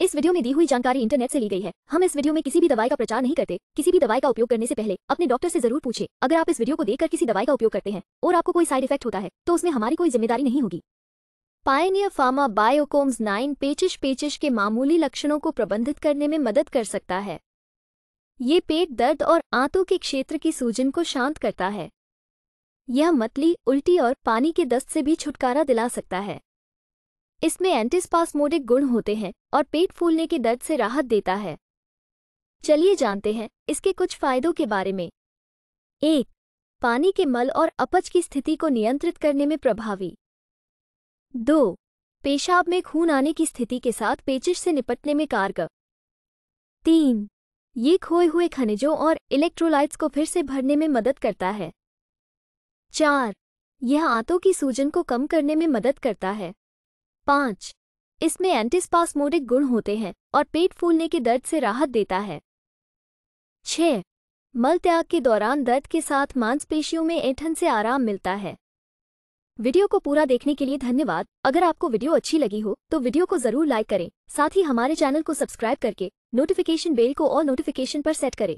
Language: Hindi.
इस वीडियो में दी हुई जानकारी इंटरनेट से ली गई है हम इस वीडियो में किसी भी दवाई का प्रचार नहीं करते किसी भी दवाई का उपयोग करने से पहले अपने डॉक्टर से जरूर पूछे अगर आप इस वीडियो को देखकर किसी दवाई का उपयोग करते हैं और आपको कोई साइड इफेक्ट होता है तो उसमें हमारी कोई जिम्मेदारी नहीं होगी पायनियर फार्मा बायोकोम्स नाइन पेचिश पेचिश के मामूली लक्षणों को प्रबंधित करने में मदद कर सकता है ये पेट दर्द और आंतों के क्षेत्र की सूजन को शांत करता है यह मतली उल्टी और पानी के दस्त से भी छुटकारा दिला सकता है इसमें एंटीस्पास्मोडिक गुण होते हैं और पेट फूलने के दर्द से राहत देता है चलिए जानते हैं इसके कुछ फायदों के बारे में एक पानी के मल और अपच की स्थिति को नियंत्रित करने में प्रभावी दो पेशाब में खून आने की स्थिति के साथ पेचिश से निपटने में कारगर तीन ये खोए हुए खनिजों और इलेक्ट्रोलाइट्स को फिर से भरने में मदद करता है चार यह आंतों की सूजन को कम करने में मदद करता है पाँच इसमें एंटीस्पास्मोडिक गुण होते हैं और पेट फूलने के दर्द से राहत देता है छ मल त्याग के दौरान दर्द के साथ मांसपेशियों में ऐठन से आराम मिलता है वीडियो को पूरा देखने के लिए धन्यवाद अगर आपको वीडियो अच्छी लगी हो तो वीडियो को जरूर लाइक करें साथ ही हमारे चैनल को सब्सक्राइब करके नोटिफिकेशन बेल को और नोटिफिकेशन पर सेट करें